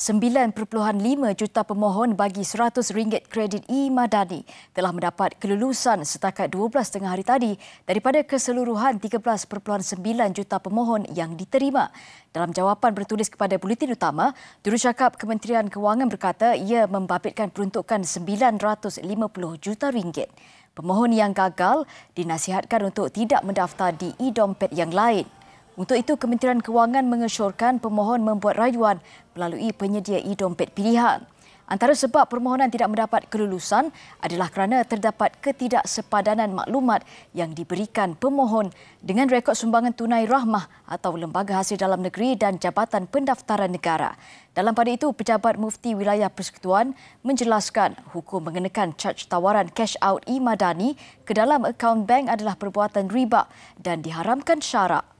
9.5 juta pemohon bagi RM100 kredit e-Madani telah mendapat kelulusan setakat 12 tengah hari tadi daripada keseluruhan 13.9 juta pemohon yang diterima. Dalam jawapan bertulis kepada Bulletin Utama, Jurucakap Kementerian Kewangan berkata ia membabitkan peruntukan RM950 juta. Pemohon yang gagal dinasihatkan untuk tidak mendaftar di e-dompet yang lain. Untuk itu, Kementerian Kewangan mengesyorkan pemohon membuat rayuan melalui penyedia e-dompet pilihan. Antara sebab permohonan tidak mendapat kelulusan adalah kerana terdapat ketidaksepadanan maklumat yang diberikan pemohon dengan rekod sumbangan tunai rahmah atau lembaga hasil dalam negeri dan jabatan pendaftaran negara. Dalam pada itu, pejabat mufti wilayah persekutuan menjelaskan hukum mengenakan caj tawaran cash out e-madani ke dalam akaun bank adalah perbuatan riba dan diharamkan syarak.